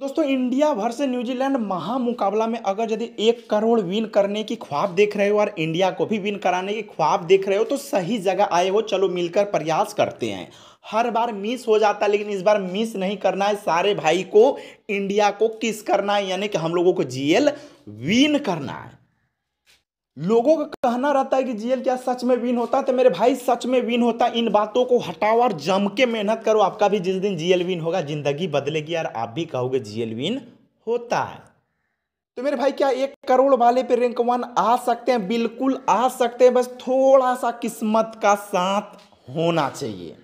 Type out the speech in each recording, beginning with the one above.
दोस्तों इंडिया भर से न्यूजीलैंड महामुकाबला में अगर यदि एक करोड़ विन करने की ख्वाब देख रहे हो और इंडिया को भी विन कराने की ख्वाब देख रहे हो तो सही जगह आए हो चलो मिलकर प्रयास करते हैं हर बार मिस हो जाता है लेकिन इस बार मिस नहीं करना है सारे भाई को इंडिया को किस करना है यानी कि हम लोगों को जीएल विन करना है लोगों का कहना रहता है कि जीएल क्या सच में विन होता है तो मेरे भाई सच में विन होता है इन बातों को हटाओ और जम के मेहनत करो आपका भी जिस दिन जीएल विन होगा जिंदगी बदलेगी यार आप भी कहोगे जीएल विन होता है तो मेरे भाई क्या एक करोड़ वाले पे रैंक वन आ सकते हैं बिल्कुल आ सकते हैं बस थोड़ा सा किस्मत का साथ होना चाहिए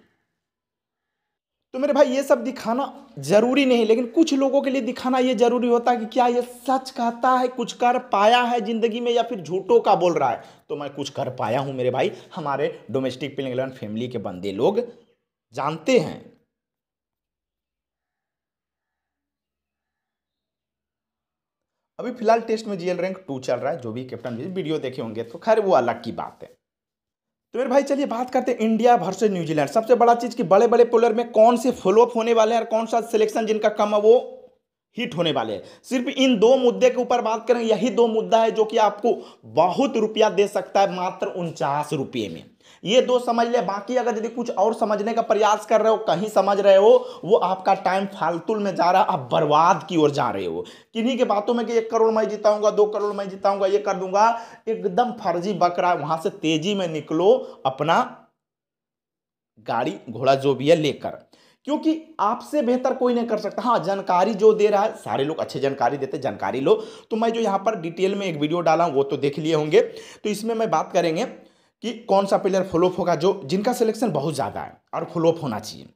तो मेरे भाई ये सब दिखाना जरूरी नहीं लेकिन कुछ लोगों के लिए दिखाना ये जरूरी होता है कि क्या ये सच कहता है कुछ कर पाया है जिंदगी में या फिर झूठों का बोल रहा है तो मैं कुछ कर पाया हूँ मेरे भाई हमारे डोमेस्टिक पिलिंगलन फैमिली के बंदे लोग जानते हैं अभी फिलहाल टेस्ट में जीएल रैंक टू चल रहा है जो भी कैप्टन वीडियो देखे होंगे तो खैर वो अलग की बात है तो मेरे भाई चलिए बात करते हैं इंडिया वर्सेज न्यूजीलैंड सबसे बड़ा चीज़ कि बड़े बड़े प्लेयर में कौन से फॉलोअप होने वाले हैं और कौन सा सिलेक्शन जिनका कम है वो हिट होने वाले हैं सिर्फ इन दो मुद्दे के ऊपर बात करें यही दो मुद्दा है जो कि आपको बहुत रुपया दे सकता है मात्र उनचास रुपये में ये दो समझ ले बाकी अगर यदि कुछ और समझने का प्रयास कर रहे हो कहीं समझ रहे हो वो आपका टाइम फालतूल में जा रहा है आप बर्बाद की ओर जा रहे हो किन्हीं के बातों में कि एक करोड़ मैं जिताऊंगा दो करोड़ मैं जिताऊंगा ये कर दूंगा एकदम फर्जी बकरा वहां से तेजी में निकलो अपना गाड़ी घोड़ा जो भी है लेकर क्योंकि आपसे बेहतर कोई नहीं कर सकता हाँ जानकारी जो दे रहा है सारे लोग अच्छे जानकारी देते जानकारी लो तो मैं जो यहाँ पर डिटेल में एक वीडियो डाला हूँ वो तो देख लिए होंगे तो इसमें मैं बात करेंगे कि कौन सा प्लेयर फ्लोप होगा जो जिनका सिलेक्शन बहुत ज़्यादा है और फ्लोप होना चाहिए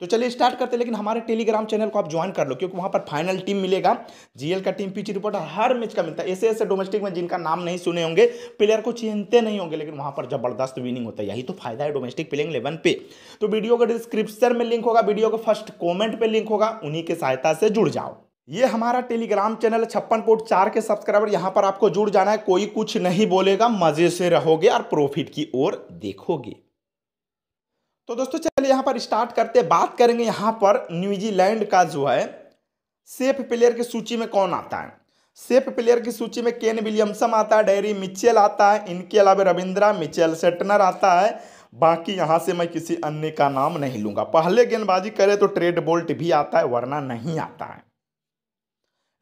तो चलिए स्टार्ट करते हैं लेकिन हमारे टेलीग्राम चैनल को आप ज्वाइन कर लो क्योंकि वहाँ पर फाइनल टीम मिलेगा जीएल का टीम पीछे रिपोर्ट हर मैच का मिलता है ऐसे ऐसे डोमेस्टिक में जिनका नाम नहीं सुने होंगे प्लेयर को चिंते नहीं होंगे लेकिन वहाँ पर जबरदस्त विनिंग होता है यही तो फायदा है डोमेस्टिक प्लेइंग इलेवन पे तो वीडियो का डिस्क्रिप्शन में लिंक होगा वीडियो का फर्स्ट कॉमेंट पर लिंक होगा उन्हीं की सहायता से जुड़ जाओ ये हमारा टेलीग्राम चैनल छप्पन पोट चार के सब्सक्राइबर यहाँ पर आपको जुड़ जाना है कोई कुछ नहीं बोलेगा मज़े से रहोगे और प्रॉफिट की ओर देखोगे तो दोस्तों चलिए यहाँ पर स्टार्ट करते बात करेंगे यहाँ पर न्यूजीलैंड का जो है सेफ प्लेयर की सूची में कौन आता है सेफ प्लेयर की सूची में केन विलियमसम आता है डेरी मिचेल आता है इनके अलावा रविंद्रा मिचेल सेटनर आता है बाकी यहाँ से मैं किसी अन्य का नाम नहीं लूँगा पहले गेंदबाजी करे तो ट्रेड बोल्ट भी आता है वरना नहीं आता है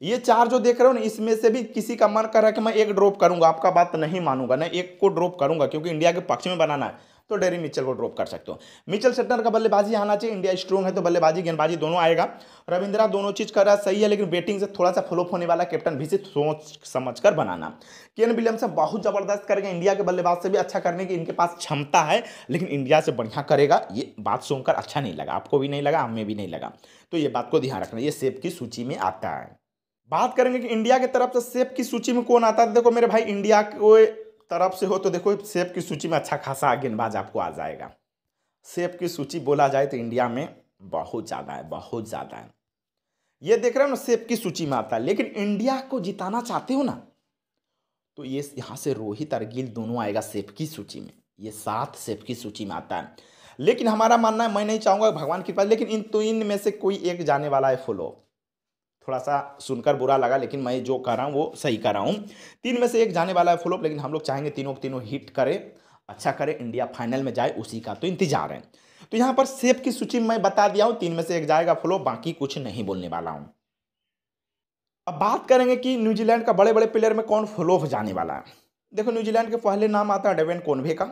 ये चार जो देख रहे हो ना इसमें से भी किसी का मन कर रहा है कि मैं एक ड्रॉप करूंगा आपका बात नहीं मानूंगा ना एक को ड्रॉप करूंगा क्योंकि इंडिया के पक्ष में बनाना है तो डेरी मिचल को ड्रॉप कर सकते हो मिचल सेटनर का बल्लेबाजी आना चाहिए इंडिया स्ट्रॉन्ग है तो बल्लेबाजी गेंदबाजी दोनों आएगा रविंद्रा दोनों चीज कर रहा है सही है लेकिन बैटिंग से थोड़ा सा फ्लोप होने वाला कैप्टन भी सोच समझ कर बनाना केन विलियमसन बहुत जबरदस्त करेगा इंडिया के बल्लेबाज से भी अच्छा करने की इनके पास क्षमता है लेकिन इंडिया से बढ़िया करेगा ये बात सुनकर अच्छा नहीं लगा आपको भी नहीं लगा हमें भी नहीं लगा तो ये बात को ध्यान रखना ये सेब की सूची में आता है बात करेंगे कि इंडिया की तरफ से सेफ की सूची में कौन आता है देखो मेरे भाई इंडिया को तरफ से हो तो देखो सेफ की सूची में अच्छा खासा गेंदबाज आपको आ जाएगा सेफ की सूची बोला जाए तो इंडिया में बहुत ज़्यादा है बहुत ज़्यादा है ये देख रहे हो ना सेफ की सूची में आता है लेकिन इंडिया को जिताना चाहते हो ना तो ये यहाँ से रोहित और गिल दोनों आएगा सेफ की सूची में ये सात सेफ की सूची में आता है लेकिन हमारा मानना है मैं नहीं चाहूँगा भगवान की कृपा लेकिन इन तो इन में से कोई एक जाने वाला है फॉलो थोड़ा सा सुनकर बुरा लगा लेकिन मैं जो कह रहा हूँ वो सही कर रहा हूँ तीन में से एक जाने वाला है फ्लोप लेकिन हम लोग चाहेंगे तीनों तीनों हिट करें अच्छा करें इंडिया फाइनल में जाए उसी का तो इंतजार है तो यहाँ पर सेफ की सूची मैं बता दिया हूँ तीन में से एक जाएगा फ्लोप बाकी कुछ नहीं बोलने वाला हूँ अब बात करेंगे कि न्यूजीलैंड का बड़े बड़े प्लेयर में कौन फ्लोप जाने वाला है देखो न्यूजीलैंड के पहले नाम आता है डेवेन कोनभे का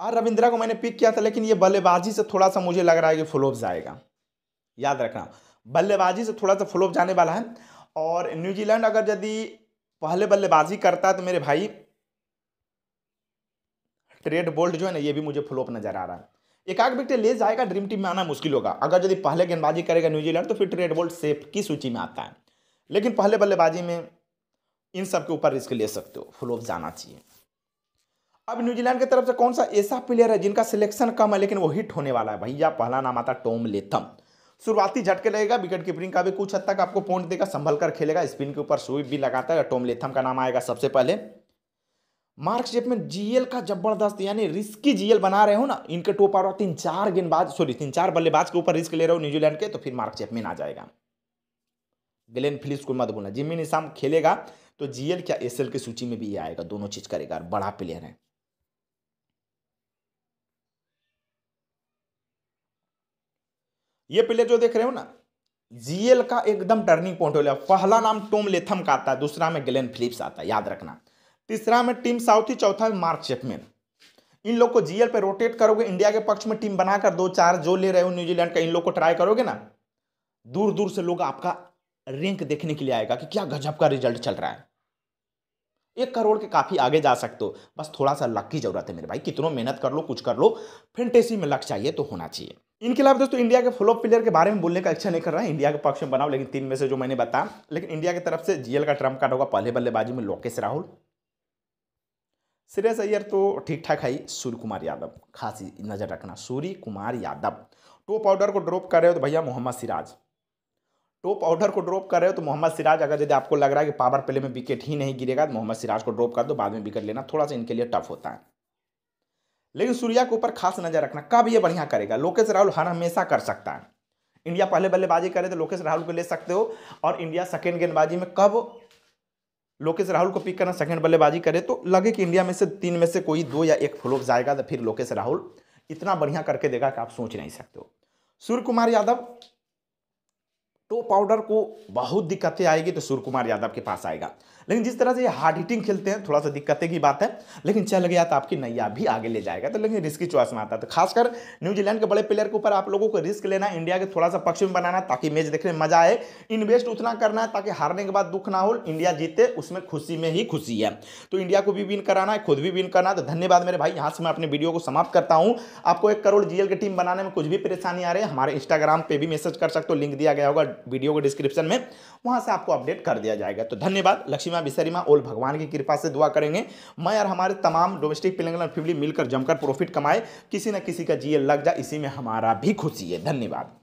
और रविंद्रा को मैंने पिक किया था लेकिन ये बल्लेबाजी से थोड़ा सा मुझे लग रहा है कि फ्लोप जाएगा याद रखना बल्लेबाजी से थोड़ा सा फ्लोप जाने वाला है और न्यूजीलैंड अगर यदि पहले बल्लेबाजी करता है तो मेरे भाई ट्रेड बोल्ट जो है ना ये भी मुझे फ्लोप नजर आ रहा है एक आग विकेट ले जाएगा ड्रीम टीम में आना मुश्किल होगा अगर यदि पहले गेंदबाजी करेगा न्यूजीलैंड तो फिर ट्रेड बोल्ट सेफ की सूची में आता है लेकिन पहले बल्लेबाजी में इन सब के ऊपर रिस्क ले सकते हो फ्लोप जाना चाहिए अब न्यूजीलैंड की तरफ से कौन सा ऐसा प्लेयर है जिनका सिलेक्शन कम है लेकिन वो हिट होने वाला है भैया पहला नाम आता टॉम लेथम शुरुआती झटके लगेगा विकेट कीपरिंग का भी कुछ हद तक आपको पॉइंट देगा संभल कर खेलेगा स्पिन के ऊपर स्वीप भी लगाता है टॉम लेथम का नाम आएगा सबसे पहले मार्क शेप में जीएल का जबरदस्त यानी रिस्की जीएल बना रहे हो ना इनके टॉप आर तीन चार गेंदबाज सॉरी तीन चार बल्लेबाज के ऊपर रिस्क ले रहे हो न्यूजीलैंड के तो फिर मार्क शेप में आ जाएगा ग्लेन फिलिप्स को मत बोलना जिम्मी निशाम खेलेगा तो जीएल क्या एसएल की सूची में भी आएगा दोनों चीज करेगा बड़ा प्लेयर है ये प्लेयर जो देख रहे हो ना जीएल का एकदम टर्निंग पॉइंट हो गया पहला नाम टोम लेथम का आता है दूसरा में ग्लेन फिलिप्स आता है याद रखना तीसरा में टीम साउथी चौथा में मार्क चेपमैन इन लोग को जीएल पे रोटेट करोगे इंडिया के पक्ष में टीम बनाकर दो चार जो ले रहे हो न्यूजीलैंड का इन लोग को ट्राई करोगे ना दूर दूर से लोग आपका रैंक देखने के लिए आएगा कि क्या गजब का रिजल्ट चल रहा है एक करोड़ के काफी आगे जा सकते हो बस थोड़ा सा लक की जरूरत है मेरे भाई कितनों मेहनत कर लो कुछ कर लो फेंटेसी में लक चाहिए तो होना चाहिए इनके अलावा दोस्तों इंडिया के फ्लॉप प्लेयर के बारे में बोलने का अच्छा नहीं कर रहा है इंडिया के पक्ष में बनाओ लेकिन तीन में से जो मैंने बताया लेकिन इंडिया की तरफ से जीएल का ट्रम्प कार्ड होगा पहले बल्लेबाजी में लोकेश राहुल श्रेयस अय्यर तो ठीक ठाक है सूर्य कुमार यादव खासी नज़र रखना सूर्य कुमार यादव टॉप ऑर्डर को ड्रॉप कर रहे हो तो भैया मोहम्मद सिराज टॉप ऑर्डर को ड्रॉप कर रहे हो तो मोहम्मद सिराज अगर यदि आपको लग रहा है कि पावर प्ले में विकेट ही नहीं गिरेगा तो मोहम्मद सिराज को ड्रॉप कर दो बाद में विकेट लेना थोड़ा सा इनके लिए टफ होता है लेकिन सूर्या के ऊपर खास नज़र रखना कब ये बढ़िया करेगा लोकेश राहुल हर हमेशा कर सकता है इंडिया पहले बल्लेबाजी करे तो लोकेश राहुल को ले सकते हो और इंडिया सेकेंड गेंदबाजी में कब लोकेश राहुल को पिक करना सेकेंड बल्लेबाजी करे तो लगे कि इंडिया में से तीन में से कोई दो या एक फ्लोप जाएगा तो फिर लोकेश राहुल इतना बढ़िया करके देगा कि आप सोच नहीं सकते हो सूर्य कुमार यादव टॉप तो पाउडर को बहुत दिक्कतें आएगी तो सूर्य कुमार यादव के पास आएगा लेकिन जिस तरह से ये हार्ड हिटिंग खेलते हैं थोड़ा सा दिक्कतें की बात है लेकिन चल गया तो आपकी नैया भी आगे ले जाएगा तो लेकिन रिस्की चॉइस में आता है तो खासकर न्यूजीलैंड के बड़े प्लेयर के ऊपर आप लोगों को रिस्क लेना इंडिया के थोड़ा सा पक्ष में बनाना ताकि मैच देखने में मजा आए इन्वेस्ट उतना करना है ताकि हारने के बाद दुख ना हो इंडिया जीते उसमें खुशी में ही खुशी है तो इंडिया को भी विन कराना है खुद भी विन करना तो धन्यवाद मेरे भाई यहाँ से मैं अपने वीडियो को समाप्त करता हूँ आपको एक करोड़ जीएल की टीम बनाने में कुछ भी परेशानी आ रही है हमारे इंस्टाग्राम पर भी मैसेज कर सकते हो लिंक दिया गया होगा वीडियो के डिस्क्रिप्शन में वहाँ से आपको अपडेट कर दिया जाएगा तो धन्यवाद लक्ष्मी विसरी माँ ओल भगवान की कृपा से दुआ करेंगे मैं और हमारे तमाम डोमेस्टिक तेलंगाना फैमिली मिलकर जमकर प्रॉफिट कमाए किसी न किसी का जीए लग जाए इसी में हमारा भी खुशी है धन्यवाद